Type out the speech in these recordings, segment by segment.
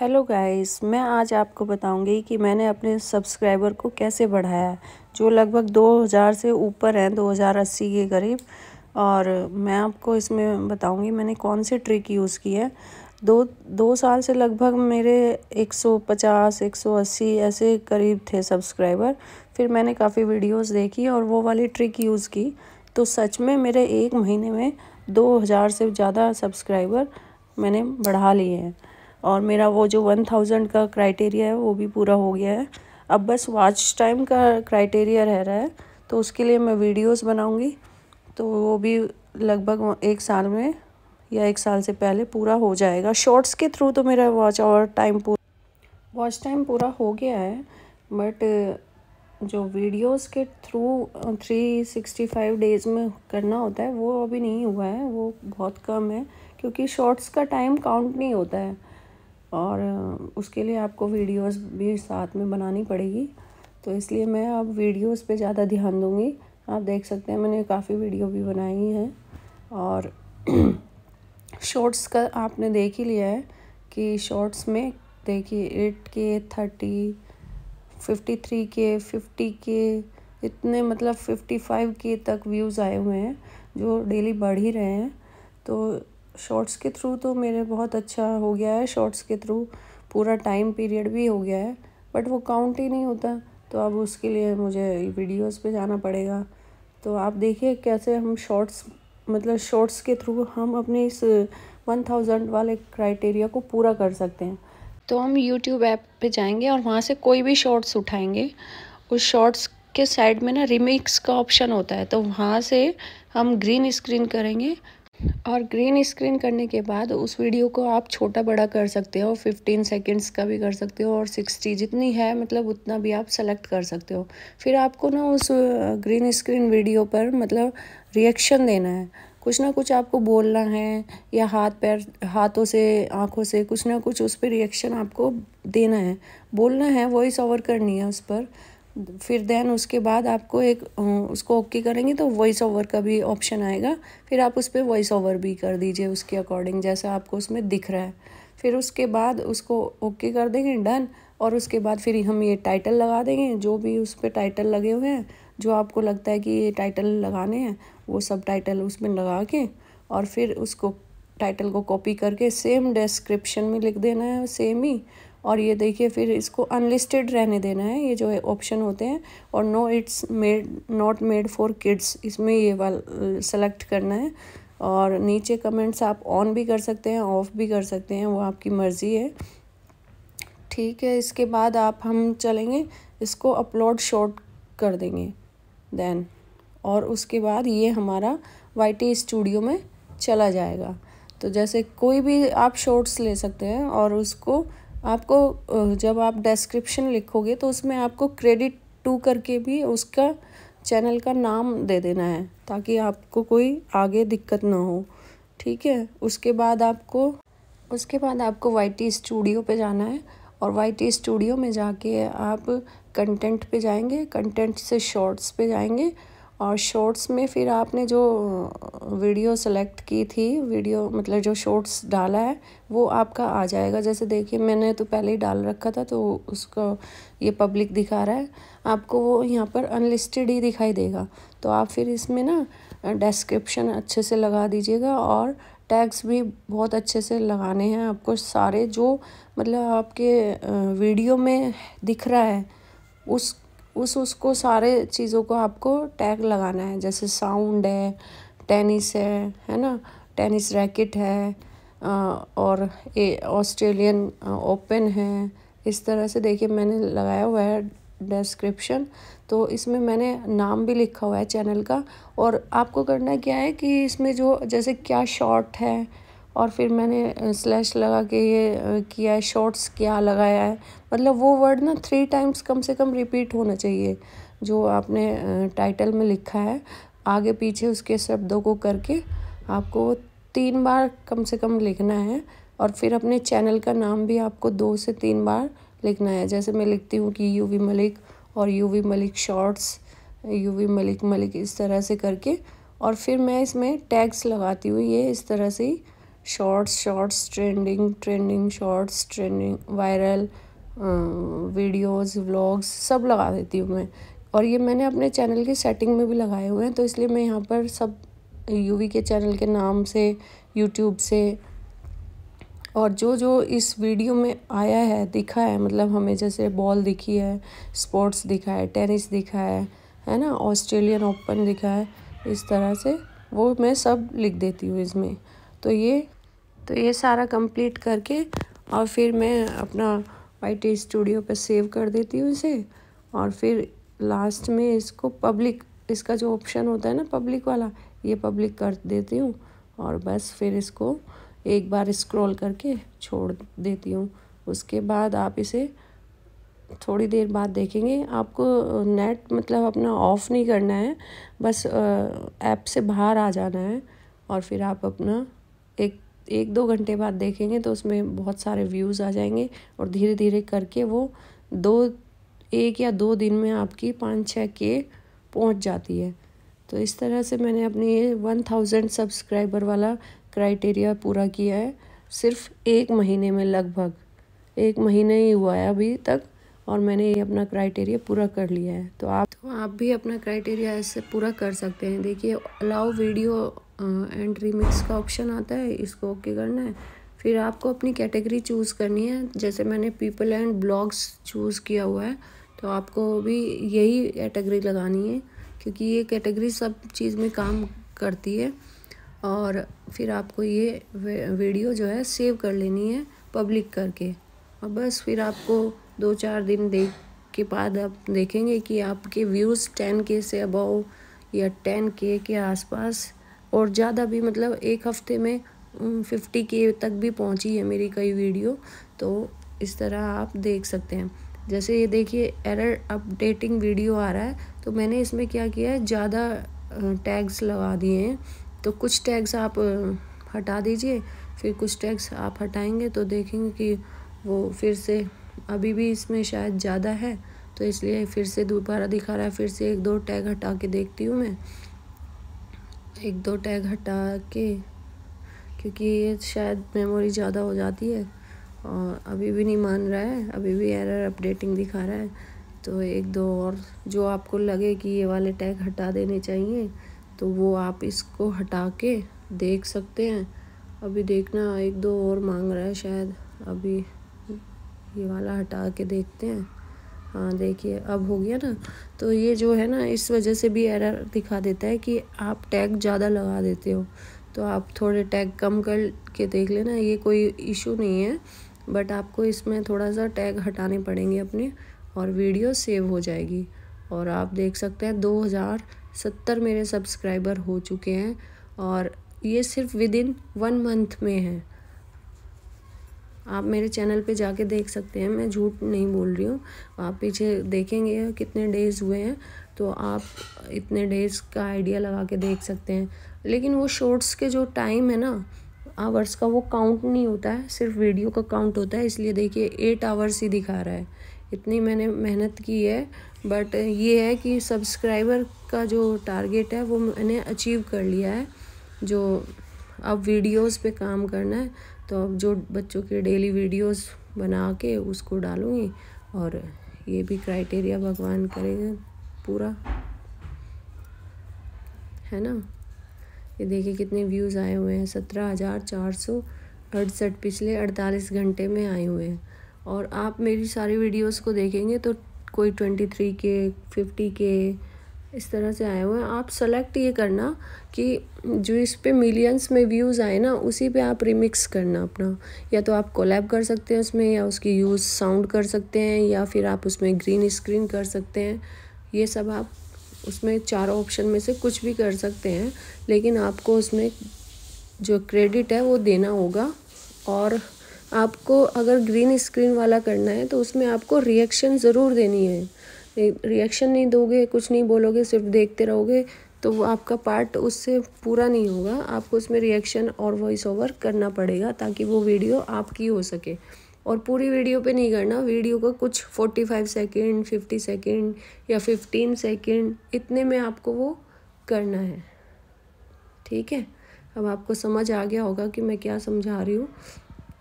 hello guys मैं आज आपको बताऊंगी कि मैंने अपने सब्सक्राइबर को कैसे बढ़ाया जो लगभग 2000 से ऊपर हैं 2080 के करीब और मैं आपको इसमें बताऊंगी मैंने कौन से ट्रिक यूज़ की है दो दो साल से लगभग मेरे 150 180 ऐसे करीब थे सब्सक्राइबर फिर मैंने काफ़ी वीडियोस देखी और वो वाली ट्रिक यूज़ की तो सच में मेरे एक महीने में दो से ज़्यादा सब्सक्राइबर मैंने बढ़ा लिए हैं और मेरा वो जो वन थाउजेंड का क्राइटेरिया है वो भी पूरा हो गया है अब बस वॉच टाइम का क्राइटेरिया रह रहा है तो उसके लिए मैं वीडियोस बनाऊंगी तो वो भी लगभग एक साल में या एक साल से पहले पूरा हो जाएगा शॉर्ट्स के थ्रू तो मेरा वॉच और टाइम पूरा वॉच टाइम पूरा हो गया है बट जो वीडियोस के through three sixty five days में करना होता है वो अभी नहीं हुआ है वो बहुत कम है क्योंकि शॉर्ट्स का टाइम काउंट नहीं होता है और उसके लिए आपको वीडियोस भी साथ में बनानी पड़ेगी तो इसलिए मैं अब वीडियोस पे ज़्यादा ध्यान दूँगी आप देख सकते हैं मैंने काफ़ी वीडियो भी बनाई हैं और शॉर्ट्स का आपने देख ही लिया है कि शॉर्ट्स में देखिए एट के थर्टी फिफ्टी थ्री के फिफ्टी के इतने मतलब फिफ्टी फाइव के तक व्यूज़ आए हुए हैं जो डेली बढ़ ही रहे हैं तो शॉर्ट्स के थ्रू तो मेरे बहुत अच्छा हो गया है शॉर्ट्स के थ्रू पूरा टाइम पीरियड भी हो गया है बट वो काउंट ही नहीं होता तो अब उसके लिए मुझे वीडियोस पे जाना पड़ेगा तो आप देखिए कैसे हम शॉर्ट्स मतलब शॉर्ट्स के थ्रू हम अपने इस वन थाउजेंड वाले क्राइटेरिया को पूरा कर सकते हैं तो हम यूट्यूब ऐप पे जाएंगे और वहाँ से कोई भी शॉर्ट्स उठाएंगे उस शॉर्ट्स के साइड में ना रिमिक्स का ऑप्शन होता है तो वहाँ से हम ग्रीन स्क्रीन करेंगे और ग्रीन स्क्रीन करने के बाद उस वीडियो को आप छोटा बड़ा कर सकते हो 15 सेकंड्स का भी कर सकते हो और 60 जितनी है मतलब उतना भी आप सेलेक्ट कर सकते हो फिर आपको ना उस ग्रीन स्क्रीन वीडियो पर मतलब रिएक्शन देना है कुछ ना कुछ आपको बोलना है या हाथ पैर हाथों से आँखों से कुछ ना कुछ उस पर रिएक्शन आपको देना है बोलना है वॉइस ओवर करनी है उस पर फिर देन उसके बाद आपको एक उसको ओके करेंगे तो वॉइस ओवर का भी ऑप्शन आएगा फिर आप उस पर वॉइस ओवर भी कर दीजिए उसके अकॉर्डिंग जैसा आपको उसमें दिख रहा है फिर उसके बाद उसको ओके कर देंगे डन और उसके बाद फिर हम ये टाइटल लगा देंगे जो भी उस पर टाइटल लगे हुए हैं जो आपको लगता है कि ये टाइटल लगाने हैं वो सब टाइटल उसमें लगा के और फिर उसको टाइटल को कॉपी करके सेम डिस्क्रिप्शन में लिख देना है सेम ही और ये देखिए फिर इसको अनलिस्टेड रहने देना है ये जो है ऑप्शन होते हैं और no it's made not made for kids इसमें ये वाल सेलेक्ट करना है और नीचे कमेंट्स आप ऑन भी कर सकते हैं ऑफ भी कर सकते हैं वो आपकी मर्ज़ी है ठीक है इसके बाद आप हम चलेंगे इसको अपलोड शॉर्ट कर देंगे देन और उसके बाद ये हमारा वाई स्टूडियो में चला जाएगा तो जैसे कोई भी आप शॉर्ट्स ले सकते हैं और उसको आपको जब आप डिस्क्रिप्शन लिखोगे तो उसमें आपको क्रेडिट टू करके भी उसका चैनल का नाम दे देना है ताकि आपको कोई आगे दिक्कत ना हो ठीक है उसके बाद आपको उसके बाद आपको वाई टी स्टूडियो पे जाना है और वाई टी स्टूडियो में जाके आप कंटेंट पे जाएंगे कंटेंट से शॉर्ट्स पे जाएंगे और शॉर्ट्स में फिर आपने जो वीडियो सेलेक्ट की थी वीडियो मतलब जो शॉर्ट्स डाला है वो आपका आ जाएगा जैसे देखिए मैंने तो पहले ही डाल रखा था तो उसको ये पब्लिक दिखा रहा है आपको वो यहाँ पर अनलिस्टेड ही दिखाई देगा तो आप फिर इसमें ना डिस्क्रिप्शन अच्छे से लगा दीजिएगा और टैग्स भी बहुत अच्छे से लगाने हैं आपको सारे जो मतलब आपके वीडियो में दिख रहा है उस उस उसको सारे चीज़ों को आपको टैग लगाना है जैसे साउंड है टेनिस है है ना टेनिस रैकेट है और ए ऑस्ट्रेलियन ओपन है इस तरह से देखिए मैंने लगाया हुआ है डिस्क्रिप्शन तो इसमें मैंने नाम भी लिखा हुआ है चैनल का और आपको करना क्या है कि इसमें जो जैसे क्या शॉर्ट है और फिर मैंने स्लैश लगा के ये किया है शॉर्ट्स क्या लगाया है मतलब वो वर्ड ना थ्री टाइम्स कम से कम रिपीट होना चाहिए जो आपने टाइटल में लिखा है आगे पीछे उसके शब्दों को करके आपको तीन बार कम से कम लिखना है और फिर अपने चैनल का नाम भी आपको दो से तीन बार लिखना है जैसे मैं लिखती हूँ कि यू मलिक और U Malik shorts U Malik Malik इस तरह से करके और फिर मैं इसमें टैग्स लगाती हूँ ये इस तरह से ही shorts shorts trending trending shorts trending viral videos vlogs सब लगा देती हूँ मैं और ये मैंने अपने चैनल के सेटिंग में भी लगाए हुए हैं तो इसलिए मैं यहाँ पर सब यूवी के चैनल के नाम से यूट्यूब से और जो जो इस वीडियो में आया है दिखा है मतलब हमें जैसे बॉल दिखी है स्पोर्ट्स दिखा है टेनिस दिखा है है ना ऑस्ट्रेलियन ओपन दिखा है इस तरह से वो मैं सब लिख देती हूँ इसमें तो ये तो ये सारा कंप्लीट करके और फिर मैं अपना वाइट स्टूडियो पर सेव कर देती हूँ इसे और फिर लास्ट में इसको पब्लिक इसका जो ऑप्शन होता है ना पब्लिक वाला ये पब्लिक कर देती हूँ और बस फिर इसको एक बार स्क्रॉल करके छोड़ देती हूँ उसके बाद आप इसे थोड़ी देर बाद देखेंगे आपको नेट मतलब अपना ऑफ़ नहीं करना है बस ऐप से बाहर आ जाना है और फिर आप अपना एक एक दो घंटे बाद देखेंगे तो उसमें बहुत सारे व्यूज़ आ जाएंगे और धीरे धीरे करके वो दो एक या दो दिन में आपकी पाँच छः के पहुँच जाती है तो इस तरह से मैंने अपनी ये वन थाउजेंड सब्सक्राइबर वाला क्राइटेरिया पूरा किया है सिर्फ एक महीने में लगभग एक महीने ही हुआ है अभी तक और मैंने ये अपना क्राइटेरिया पूरा कर लिया है तो आप तो आप भी अपना क्राइटेरिया इससे पूरा कर सकते हैं देखिए अलाउ वीडियो एंड रिमिक्स का ऑप्शन आता है इसको ओके करना है फिर आपको अपनी कैटेगरी चूज़ करनी है जैसे मैंने पीपल एंड ब्लॉग्स चूज़ किया हुआ है तो आपको भी यही कैटेगरी लगानी है क्योंकि ये कैटेगरी सब चीज़ में काम करती है और फिर आपको ये वीडियो जो है सेव कर लेनी है पब्लिक करके और बस फिर आपको दो चार दिन देख के बाद आप देखेंगे कि आपके व्यूज़ टेन के से अबाव या टेन के के आसपास और ज़्यादा भी मतलब एक हफ्ते में फिफ्टी के तक भी पहुंची है मेरी कई वीडियो तो इस तरह आप देख सकते हैं जैसे ये देखिए एरर अपडेटिंग वीडियो आ रहा है तो मैंने इसमें क्या किया है ज़्यादा टैग्स लगा दिए हैं तो कुछ टैग्स आप हटा दीजिए फिर कुछ टैग्स आप हटाएंगे तो देखेंगे कि वो फिर से अभी भी इसमें शायद ज़्यादा है तो इसलिए फिर से दोबारा दिखा रहा है फिर से एक दो टैग हटा के देखती हूँ मैं एक दो टैग हटा के क्योंकि ये शायद मेमोरी ज़्यादा हो जाती है और अभी भी नहीं मान रहा है अभी भी एरर अपडेटिंग दिखा रहा है तो एक दो और जो आपको लगे कि ये वाले टैग हटा देने चाहिए तो वो आप इसको हटा के देख सकते हैं अभी देखना एक दो और मांग रहा है शायद अभी ये वाला हटा के देखते हैं हाँ देखिए अब हो गया ना तो ये जो है ना इस वजह से भी एरर दिखा देता है कि आप टैग ज़्यादा लगा देते हो तो आप थोड़े टैग कम कर के देख लेना ये कोई इशू नहीं है बट आपको इसमें थोड़ा सा टैग हटाने पड़ेंगे अपने और वीडियो सेव हो जाएगी और आप देख सकते हैं दो हज़ार सत्तर मेरे सब्सक्राइबर हो चुके हैं और ये सिर्फ विद इन वन मंथ में है आप मेरे चैनल पे जाके देख सकते हैं मैं झूठ नहीं बोल रही हूँ आप पीछे देखेंगे कितने डेज़ हुए हैं तो आप इतने डेज़ का आइडिया लगा के देख सकते हैं लेकिन वो शॉर्ट्स के जो टाइम है ना आवर्स का वो काउंट नहीं होता है सिर्फ वीडियो का काउंट होता है इसलिए देखिए एट आवर्स ही दिखा रहा है इतनी मैंने मेहनत की है बट ये है कि सब्सक्राइबर का जो टारगेट है वो मैंने अचीव कर लिया है जो अब वीडियोस पे काम करना है तो अब जो बच्चों के डेली वीडियोस बना के उसको डालूँगी और ये भी क्राइटेरिया भगवान करेंगे पूरा है ना ये देखिए कितने व्यूज़ आए हुए हैं सत्रह हज़ार चार सौ अड़सठ पिछले अड़तालीस घंटे में आए हुए हैं और आप मेरी सारी वीडियोस को देखेंगे तो कोई ट्वेंटी थ्री के फिफ्टी के इस तरह से आए हुए हैं आप सेलेक्ट ये करना कि जो इस पर मिलियंस में व्यूज़ आए ना उसी पे आप रिमिक्स करना अपना या तो आप कोलैब कर सकते हैं उसमें या उसकी यूज़ साउंड कर सकते हैं या फिर आप उसमें ग्रीन स्क्रीन कर सकते हैं ये सब आप उसमें चारों ऑप्शन में से कुछ भी कर सकते हैं लेकिन आपको उसमें जो क्रेडिट है वो देना होगा और आपको अगर ग्रीन स्क्रीन वाला करना है तो उसमें आपको रिएक्शन ज़रूर देनी है रिएक्शन नहीं दोगे कुछ नहीं बोलोगे सिर्फ देखते रहोगे तो वो आपका पार्ट उससे पूरा नहीं होगा आपको उसमें रिएक्शन और वॉइस ओवर करना पड़ेगा ताकि वो वीडियो आपकी हो सके और पूरी वीडियो पे नहीं करना वीडियो का कुछ forty five second fifty second या फिफ्टीन सेकेंड इतने में आपको वो करना है ठीक है अब आपको समझ आ गया होगा कि मैं क्या समझा रही हूँ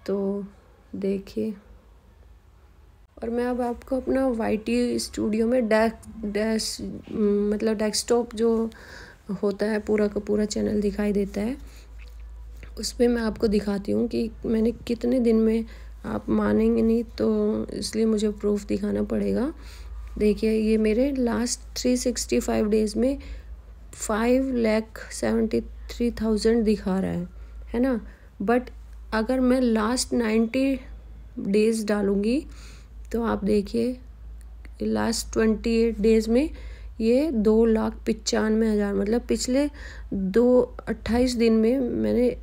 तो देखिए पर मैं अब आपको अपना वाई स्टूडियो में डेस्क हम्म, डेस्क मतलब डेस्कटॉप जो होता है पूरा का पूरा चैनल दिखाई देता है उस पर मैं आपको दिखाती हूँ कि मैंने कितने दिन में आप मानेंगे नहीं तो इसलिए मुझे प्रूफ दिखाना पड़ेगा देखिए ये मेरे last three sixty five days में five lakh seventy three thousand दिखा रहा है है ना बट अगर मैं लास्ट नाइन्टी डेज़ डालूँगी तो आप देखिए लास्ट ट्वेंटी एट डेज़ में ये दो लाख पचानवे हज़ार मतलब पिछले दो अट्ठाईस दिन में मैंने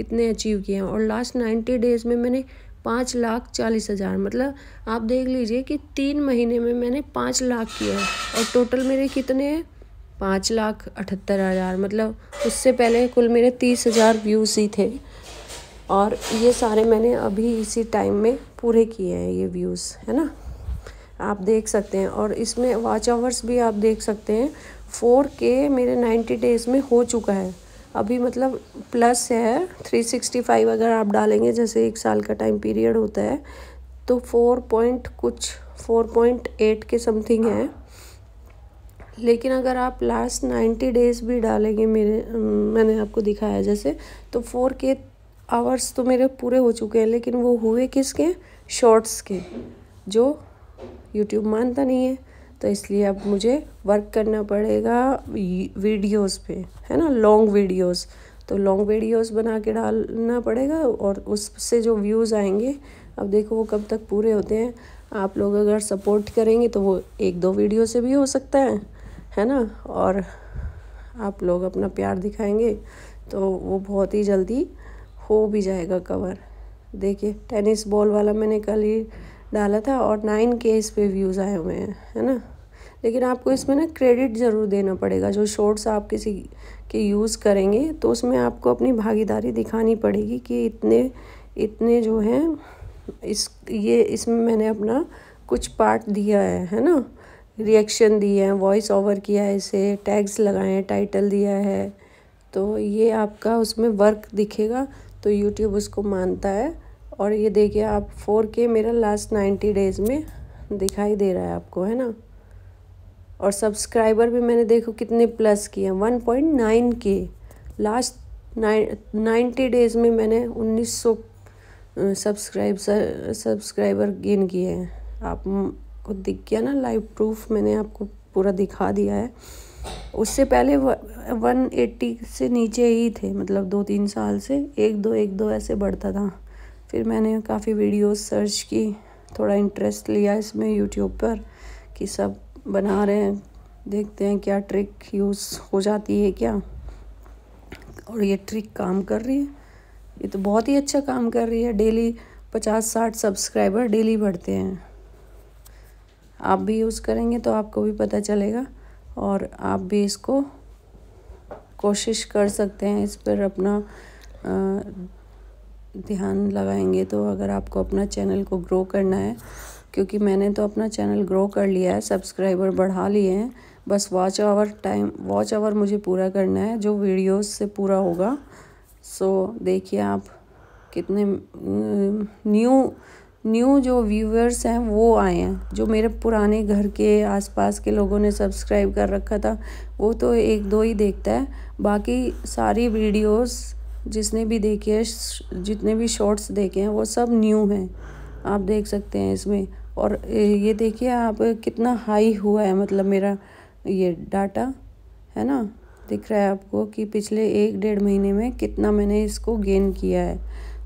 इतने अचीव किए हैं और लास्ट नाइन्टी डेज़ में मैंने पाँच लाख चालीस हज़ार मतलब आप देख लीजिए कि तीन महीने में मैंने पाँच लाख किया है और टोटल मेरे कितने हैं पाँच लाख अठहत्तर हज़ार मतलब उससे पहले कुल मेरे तीस हज़ार व्यूज़ ही थे और ये सारे मैंने अभी इसी टाइम में पूरे किए हैं ये व्यूज़ है ना आप देख सकते हैं और इसमें वॉच आवर्स भी आप देख सकते हैं फोर के मेरे नाइन्टी डेज़ में हो चुका है अभी मतलब प्लस है थ्री सिक्सटी फाइव अगर आप डालेंगे जैसे एक साल का टाइम पीरियड होता है तो फोर पॉइंट कुछ four point eight K something है लेकिन अगर आप लास्ट नाइन्टी डेज़ भी डालेंगे मेरे मैंने आपको दिखाया जैसे तो फोर के आवर्स तो मेरे पूरे हो चुके हैं लेकिन वो हुए किसके शॉर्ट्स के जो यूट्यूब मानता नहीं है तो इसलिए अब मुझे वर्क करना पड़ेगा वीडियोस पे है ना लॉन्ग वीडियोस तो लॉन्ग वीडियोस बना के डालना पड़ेगा और उससे जो व्यूज़ आएंगे अब देखो वो कब तक पूरे होते हैं आप लोग अगर सपोर्ट करेंगे तो वो एक दो वीडियो से भी हो सकता है है ना और आप लोग अपना प्यार दिखाएंगे तो वो बहुत ही जल्दी हो भी जाएगा कवर देखिए टेनिस बॉल वाला मैंने कल ही डाला था और नाइन के इस पर व्यूज़ आए हुए हैं है ना लेकिन आपको इसमें ना क्रेडिट ज़रूर देना पड़ेगा जो शॉर्ट्स आप किसी के यूज़ करेंगे तो उसमें आपको अपनी भागीदारी दिखानी पड़ेगी कि इतने इतने जो हैं इस ये इसमें मैंने अपना कुछ पार्ट दिया है है ना रिएक्शन दिए हैं वॉइस ओवर किया है इसे टैग्स लगाए हैं टाइटल दिया है तो ये आपका उसमें वर्क दिखेगा तो यूट्यूब उसको मानता है और ये देखिए आप फोर के मेरा लास्ट नाइन्टी डेज़ में दिखाई दे रहा है आपको है ना और सब्सक्राइबर भी मैंने देखो कितने प्लस किए हैं one point nine K last ninety days में मैंने उन्नीस सौ सब्सक्राइब सब्सक्राइबर गेन किए हैं आप को दिख गया ना लाइव प्रूफ मैंने आपको पूरा दिखा दिया है उससे पहले वन एट्टी से नीचे ही थे मतलब दो तीन साल से एक दो एक दो ऐसे बढ़ता था फिर मैंने काफ़ी वीडियोस सर्च की थोड़ा इंटरेस्ट लिया इसमें यूट्यूब पर कि सब बना रहे हैं देखते हैं क्या ट्रिक यूज़ हो जाती है क्या और ये ट्रिक काम कर रही है ये तो बहुत ही अच्छा काम कर रही है डेली पचास साठ सब्सक्राइबर डेली बढ़ते हैं आप भी यूज़ करेंगे तो आपको भी पता चलेगा और आप भी इसको कोशिश कर सकते हैं इस पर अपना आ, ध्यान लगाएंगे तो अगर आपको अपना चैनल को ग्रो करना है क्योंकि मैंने तो अपना चैनल ग्रो कर लिया है सब्सक्राइबर बढ़ा लिए हैं बस watch hour time watch hour मुझे पूरा करना है जो वीडियोस से पूरा होगा सो देखिए आप कितने न्यू न्यू जो व्यूअर्स हैं वो आए हैं जो मेरे पुराने घर के आसपास के लोगों ने सब्सक्राइब कर रखा था वो तो एक दो ही देखता है बाकी सारी वीडियोस जिसने भी देखे हैं जितने भी शॉर्ट्स देखे हैं वो सब न्यू हैं आप देख सकते हैं इसमें और ये देखिए आप कितना हाई हुआ है मतलब मेरा ये डाटा है ना दिख रहा है आपको कि पिछले एक डेढ़ महीने में कितना मैंने इसको गेन किया है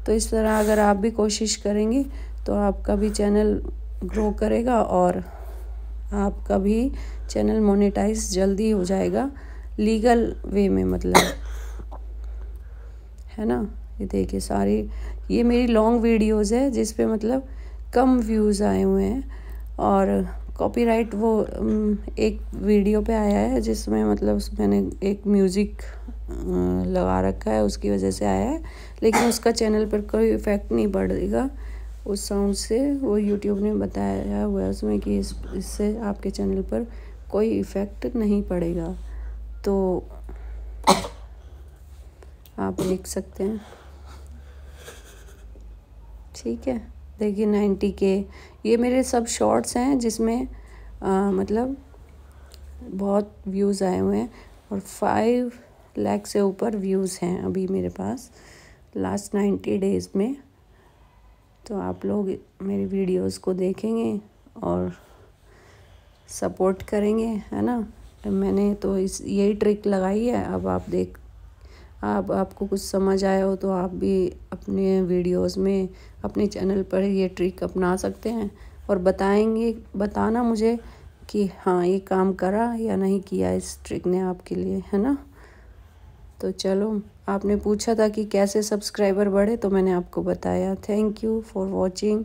तो इस तरह अगर आप भी कोशिश करेंगे तो आपका भी चैनल ग्रो करेगा और आपका भी चैनल मोनेटाइज जल्दी हो जाएगा लीगल वे में मतलब है ना ये देखिए सारी ये मेरी लॉन्ग वीडियोस है जिस पे मतलब कम व्यूज़ आए हुए हैं और कॉपीराइट वो एक वीडियो पे आया है जिसमें मतलब मैंने एक म्यूज़िक लगा रखा है उसकी वजह से आया है लेकिन उसका चैनल पर कोई इफ़ेक्ट नहीं पड़ेगा उस साउंड से वो यूट्यूब ने बताया हुआ है उसमें कि इस इससे आपके चैनल पर कोई इफ़ेक्ट नहीं पड़ेगा तो आप देख सकते हैं ठीक है देखिए नाइन्टी के ये मेरे सब शॉर्ट्स हैं जिसमें आ, मतलब बहुत व्यूज़ आए हुए हैं और फाइव लैख से ऊपर व्यूज़ हैं अभी मेरे पास लास्ट नाइन्टी डेज़ में तो आप लोग मेरी वीडियोस को देखेंगे और सपोर्ट करेंगे है ना मैंने तो इस यही ट्रिक लगाई है अब आप देख आप आपको कुछ समझ आया हो तो आप भी अपने वीडियोस में अपने चैनल पर ये ट्रिक अपना सकते हैं और बताएंगे बताना मुझे कि हाँ ये काम करा या नहीं किया इस ट्रिक ने आपके लिए है ना तो चलो आपने पूछा था कि कैसे सब्सक्राइबर बढ़े तो मैंने आपको बताया थैंक यू फॉर वॉचिंग